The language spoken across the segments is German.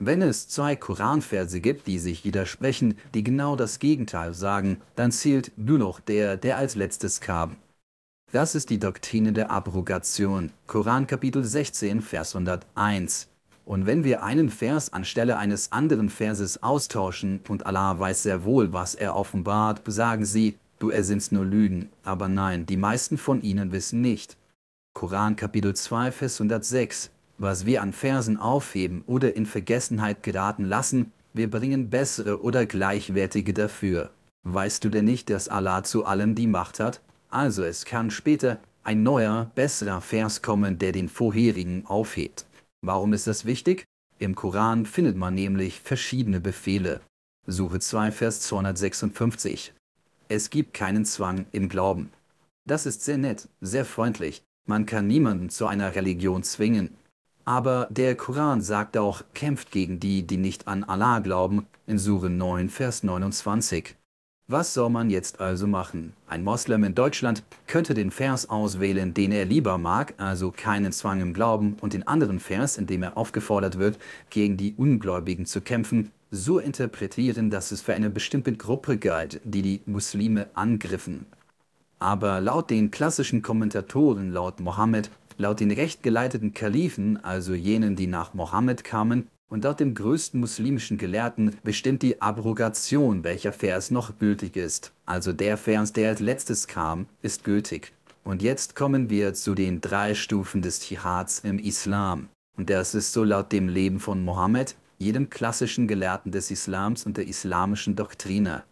Wenn es zwei Koranverse gibt, die sich widersprechen, die genau das Gegenteil sagen, dann zählt nur noch der, der als letztes kam. Das ist die Doktrine der Abrogation, Koran Kapitel 16, Vers 101. Und wenn wir einen Vers anstelle eines anderen Verses austauschen, und Allah weiß sehr wohl, was er offenbart, sagen sie, du ersinnst nur Lügen, aber nein, die meisten von ihnen wissen nicht. Koran Kapitel 2, Vers 106, was wir an Versen aufheben oder in Vergessenheit geraten lassen, wir bringen bessere oder gleichwertige dafür. Weißt du denn nicht, dass Allah zu allem die Macht hat? Also es kann später ein neuer, besserer Vers kommen, der den vorherigen aufhebt. Warum ist das wichtig? Im Koran findet man nämlich verschiedene Befehle. Suche 2 Vers 256. Es gibt keinen Zwang im Glauben. Das ist sehr nett, sehr freundlich. Man kann niemanden zu einer Religion zwingen. Aber der Koran sagt auch, kämpft gegen die, die nicht an Allah glauben, in Sure 9, Vers 29. Was soll man jetzt also machen? Ein Moslem in Deutschland könnte den Vers auswählen, den er lieber mag, also keinen Zwang im Glauben, und den anderen Vers, in dem er aufgefordert wird, gegen die Ungläubigen zu kämpfen, so interpretieren, dass es für eine bestimmte Gruppe galt, die die Muslime angriffen. Aber laut den klassischen Kommentatoren, laut Mohammed, Laut den recht geleiteten Kalifen, also jenen, die nach Mohammed kamen, und laut dem größten muslimischen Gelehrten bestimmt die Abrogation, welcher Vers noch gültig ist. Also der Vers, der als letztes kam, ist gültig. Und jetzt kommen wir zu den drei Stufen des Dschihads im Islam. Und das ist so laut dem Leben von Mohammed, jedem klassischen Gelehrten des Islams und der islamischen Doktrine.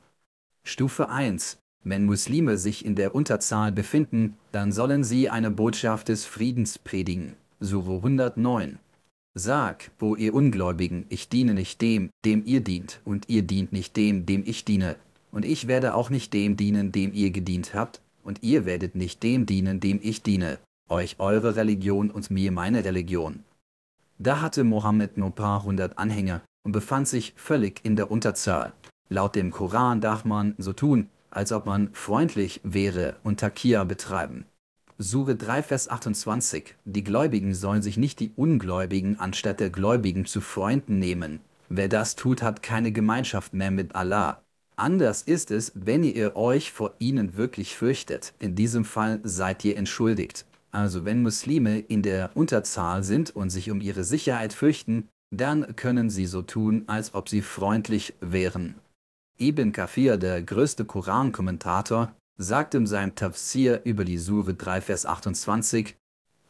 Stufe 1. Wenn Muslime sich in der Unterzahl befinden, dann sollen sie eine Botschaft des Friedens predigen. Sure 109. Sag, wo ihr Ungläubigen, ich diene nicht dem, dem ihr dient, und ihr dient nicht dem, dem ich diene, und ich werde auch nicht dem dienen, dem ihr gedient habt, und ihr werdet nicht dem dienen, dem ich diene, euch eure Religion und mir meine Religion. Da hatte Mohammed nur paar hundert Anhänger und befand sich völlig in der Unterzahl. Laut dem Koran darf man so tun, als ob man freundlich wäre und Takia betreiben. Sure 3, Vers 28. Die Gläubigen sollen sich nicht die Ungläubigen anstatt der Gläubigen zu Freunden nehmen. Wer das tut, hat keine Gemeinschaft mehr mit Allah. Anders ist es, wenn ihr euch vor ihnen wirklich fürchtet. In diesem Fall seid ihr entschuldigt. Also wenn Muslime in der Unterzahl sind und sich um ihre Sicherheit fürchten, dann können sie so tun, als ob sie freundlich wären. Ibn Kafir, der größte Korankommentator, sagt in seinem Tafsir über die Sure 3, Vers 28,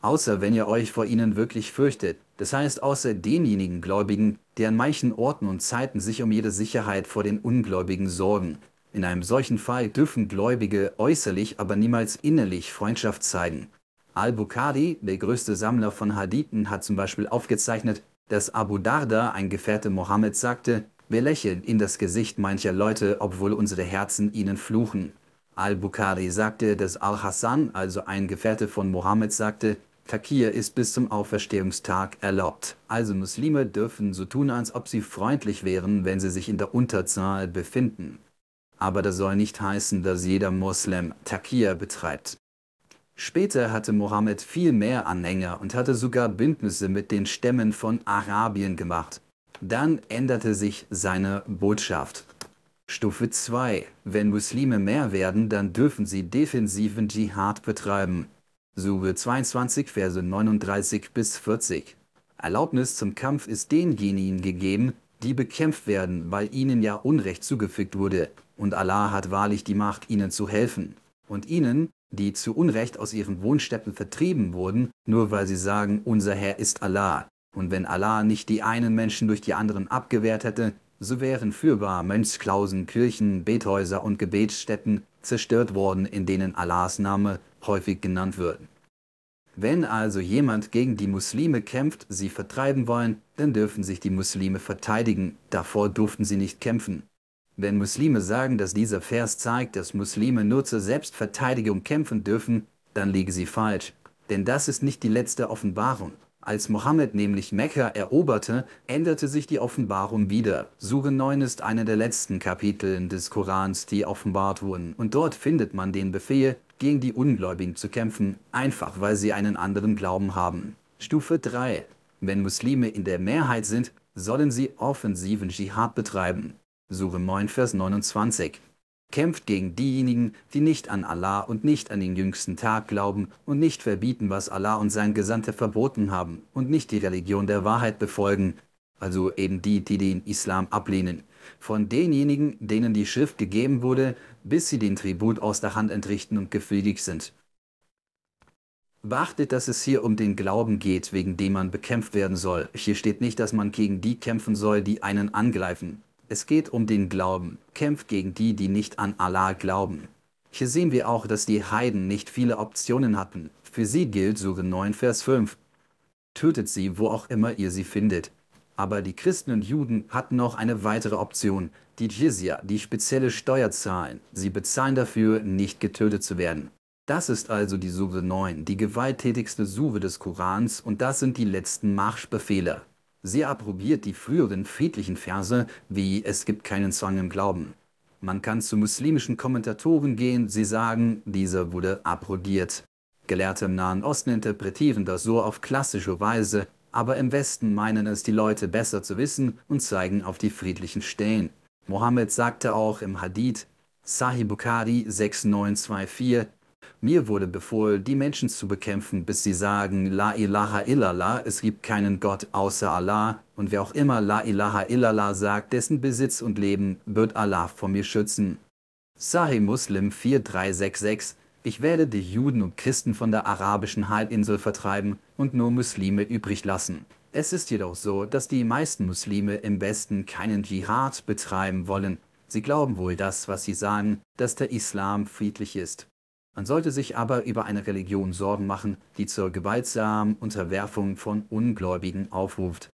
außer wenn ihr euch vor ihnen wirklich fürchtet, das heißt außer denjenigen Gläubigen, die an manchen Orten und Zeiten sich um jede Sicherheit vor den Ungläubigen sorgen. In einem solchen Fall dürfen Gläubige äußerlich, aber niemals innerlich Freundschaft zeigen. Al-Bukhari, der größte Sammler von Hadithen, hat zum Beispiel aufgezeichnet, dass Abu Darda, ein Gefährte Mohammeds, sagte, wir lächeln in das Gesicht mancher Leute, obwohl unsere Herzen ihnen fluchen. Al-Bukhari sagte, dass Al-Hassan, also ein Gefährte von Mohammed, sagte, Fakir ist bis zum Auferstehungstag erlaubt. Also Muslime dürfen so tun, als ob sie freundlich wären, wenn sie sich in der Unterzahl befinden. Aber das soll nicht heißen, dass jeder Moslem Takia betreibt. Später hatte Mohammed viel mehr Anhänger und hatte sogar Bündnisse mit den Stämmen von Arabien gemacht. Dann änderte sich seine Botschaft. Stufe 2. Wenn Muslime mehr werden, dann dürfen sie defensiven Dschihad betreiben. Sube 22, Verse 39 bis 40. Erlaubnis zum Kampf ist denjenigen gegeben, die bekämpft werden, weil ihnen ja Unrecht zugefügt wurde, und Allah hat wahrlich die Macht, ihnen zu helfen. Und ihnen, die zu Unrecht aus ihren Wohnstätten vertrieben wurden, nur weil sie sagen, unser Herr ist Allah, und wenn Allah nicht die einen Menschen durch die anderen abgewehrt hätte, so wären fürbar Mönchsklausen, Kirchen, Bethäuser und Gebetsstätten zerstört worden, in denen Allahs Name häufig genannt wird. Wenn also jemand gegen die Muslime kämpft, sie vertreiben wollen, dann dürfen sich die Muslime verteidigen, davor durften sie nicht kämpfen. Wenn Muslime sagen, dass dieser Vers zeigt, dass Muslime nur zur Selbstverteidigung kämpfen dürfen, dann liege sie falsch, denn das ist nicht die letzte Offenbarung. Als Mohammed nämlich Mekka eroberte, änderte sich die Offenbarung wieder. Sure 9 ist einer der letzten Kapitel des Korans, die offenbart wurden, und dort findet man den Befehl, gegen die Ungläubigen zu kämpfen, einfach weil sie einen anderen Glauben haben. Stufe 3. Wenn Muslime in der Mehrheit sind, sollen sie offensiven Dschihad betreiben. Sure 9, Vers 29. Kämpft gegen diejenigen, die nicht an Allah und nicht an den jüngsten Tag glauben und nicht verbieten, was Allah und sein Gesandter verboten haben und nicht die Religion der Wahrheit befolgen, also eben die, die den Islam ablehnen. Von denjenigen, denen die Schrift gegeben wurde, bis sie den Tribut aus der Hand entrichten und gefügig sind. Beachtet, dass es hier um den Glauben geht, wegen dem man bekämpft werden soll. Hier steht nicht, dass man gegen die kämpfen soll, die einen angreifen. Es geht um den Glauben. Kämpft gegen die, die nicht an Allah glauben. Hier sehen wir auch, dass die Heiden nicht viele Optionen hatten. Für sie gilt Sure 9, Vers 5. Tötet sie, wo auch immer ihr sie findet. Aber die Christen und Juden hatten noch eine weitere Option, die Jizya, die spezielle Steuer zahlen. Sie bezahlen dafür, nicht getötet zu werden. Das ist also die Sure 9, die gewalttätigste Sure des Korans und das sind die letzten Marschbefehle. Sie approbiert die früheren friedlichen Verse wie Es gibt keinen Zwang im Glauben. Man kann zu muslimischen Kommentatoren gehen, sie sagen, dieser wurde approdiert. Gelehrte im Nahen Osten interpretieren das so auf klassische Weise, aber im Westen meinen es die Leute besser zu wissen und zeigen auf die friedlichen Stellen. Mohammed sagte auch im Hadith, Sahih Bukhari 6924, mir wurde befohlen, die Menschen zu bekämpfen, bis sie sagen, La ilaha illallah, es gibt keinen Gott außer Allah, und wer auch immer La ilaha illallah sagt, dessen Besitz und Leben wird Allah vor mir schützen. Sahih Muslim 4366 Ich werde die Juden und Christen von der arabischen Halbinsel vertreiben und nur Muslime übrig lassen. Es ist jedoch so, dass die meisten Muslime im Westen keinen Dschihad betreiben wollen. Sie glauben wohl das, was sie sagen, dass der Islam friedlich ist. Man sollte sich aber über eine Religion Sorgen machen, die zur gewaltsamen Unterwerfung von Ungläubigen aufruft